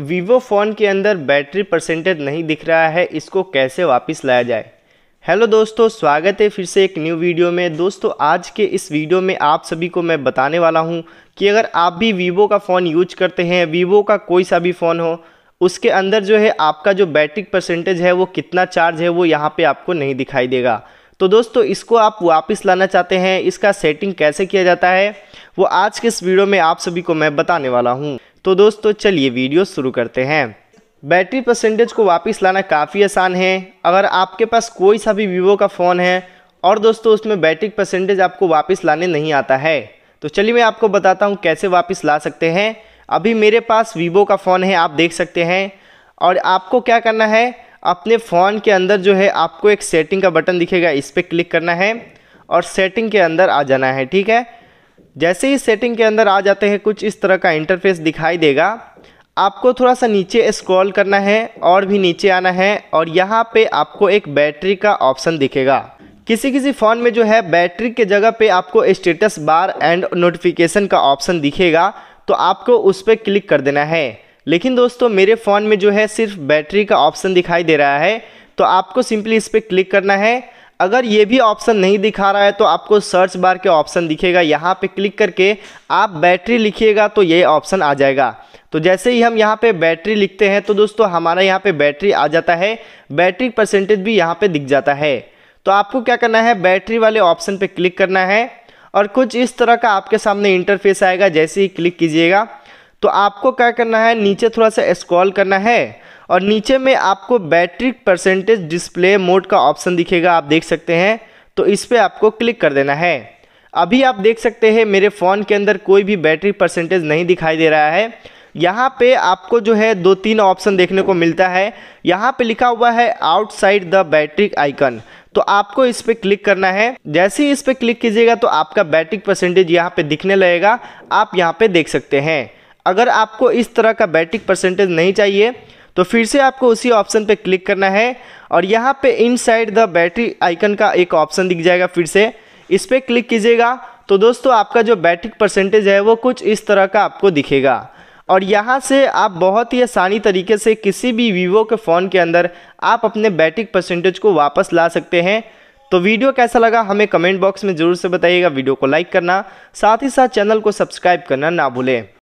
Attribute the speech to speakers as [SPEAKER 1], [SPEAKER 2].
[SPEAKER 1] Vivo phone के अंदर battery percentage नहीं दिख रहा है इसको कैसे वापस लाया जाए हेलो दोस्तों स्वागत है फिर से एक न्यू वीडियो में दोस्तों आज के इस वीडियो में आप सभी को मैं बताने वाला हूं कि अगर आप भी वीवो का फ़ोन यूज करते हैं वीवो का कोई सा भी फ़ोन हो उसके अंदर जो है आपका जो बैटरी परसेंटेज है वो कितना चार्ज है वो यहाँ पर आपको नहीं दिखाई देगा तो दोस्तों इसको आप वापस लाना चाहते हैं इसका सेटिंग कैसे किया जाता है वो आज के इस वीडियो में आप सभी को मैं बताने वाला हूँ तो दोस्तों चलिए वीडियो शुरू करते हैं बैटरी परसेंटेज को वापस लाना काफ़ी आसान है अगर आपके पास कोई सा भी वीवो का फ़ोन है और दोस्तों उसमें बैटरी परसेंटेज आपको वापस लाने नहीं आता है तो चलिए मैं आपको बताता हूँ कैसे वापस ला सकते हैं अभी मेरे पास वीवो का फ़ोन है आप देख सकते हैं और आपको क्या करना है अपने फ़ोन के अंदर जो है आपको एक सेटिंग का बटन दिखेगा इस पर क्लिक करना है और सेटिंग के अंदर आ जाना है ठीक है जैसे ही सेटिंग के अंदर आ जाते हैं कुछ इस तरह का इंटरफेस दिखाई देगा आपको थोड़ा सा नीचे स्क्रॉल करना है और भी नीचे आना है और यहाँ पे आपको एक बैटरी का ऑप्शन दिखेगा किसी किसी फ़ोन में जो है बैटरी के जगह पे आपको स्टेटस बार एंड नोटिफिकेशन का ऑप्शन दिखेगा तो आपको उस पर क्लिक कर देना है लेकिन दोस्तों मेरे फ़ोन में जो है सिर्फ बैटरी का ऑप्शन दिखाई दे रहा है तो आपको सिंपली इस पर क्लिक करना है अगर ये भी ऑप्शन नहीं दिखा रहा है तो आपको सर्च बार के ऑप्शन दिखेगा यहाँ पे क्लिक करके आप बैटरी लिखिएगा तो ये ऑप्शन आ जाएगा तो जैसे ही हम यहाँ पे बैटरी लिखते हैं तो दोस्तों हमारा यहाँ पे बैटरी आ जाता है बैटरी परसेंटेज भी यहाँ पे दिख जाता है तो आपको क्या करना है बैटरी वाले ऑप्शन पर क्लिक करना है और कुछ इस तरह का आपके सामने इंटरफेस आएगा जैसे ही क्लिक कीजिएगा तो आपको क्या करना है नीचे थोड़ा सा स्क्रॉल करना है और नीचे में आपको बैटरी परसेंटेज डिस्प्ले मोड का ऑप्शन दिखेगा आप देख सकते हैं तो इस पर आपको क्लिक कर देना है अभी आप देख सकते हैं मेरे फ़ोन के अंदर कोई भी बैटरी परसेंटेज नहीं दिखाई दे रहा है यहाँ पे आपको जो है दो तीन ऑप्शन देखने को मिलता है यहाँ पे लिखा हुआ है आउटसाइड द बैटरी आइकन तो आपको इस पर क्लिक करना है जैसे ही इस पर क्लिक कीजिएगा तो आपका बैटरी परसेंटेज यहाँ पे दिखने लगेगा आप यहाँ पे देख सकते हैं अगर आपको इस तरह का बैटरी परसेंटेज नहीं चाहिए तो फिर से आपको उसी ऑप्शन पे क्लिक करना है और यहाँ पे इनसाइड द बैटरी आइकन का एक ऑप्शन दिख जाएगा फिर से इस पर क्लिक कीजिएगा तो दोस्तों आपका जो बैटरी परसेंटेज है वो कुछ इस तरह का आपको दिखेगा और यहाँ से आप बहुत ही आसानी तरीके से किसी भी वीवो के फ़ोन के अंदर आप अपने बैटरी परसेंटेज को वापस ला सकते हैं तो वीडियो कैसा लगा हमें कमेंट बॉक्स में ज़रूर से बताइएगा वीडियो को लाइक करना साथ ही साथ चैनल को सब्सक्राइब करना ना भूलें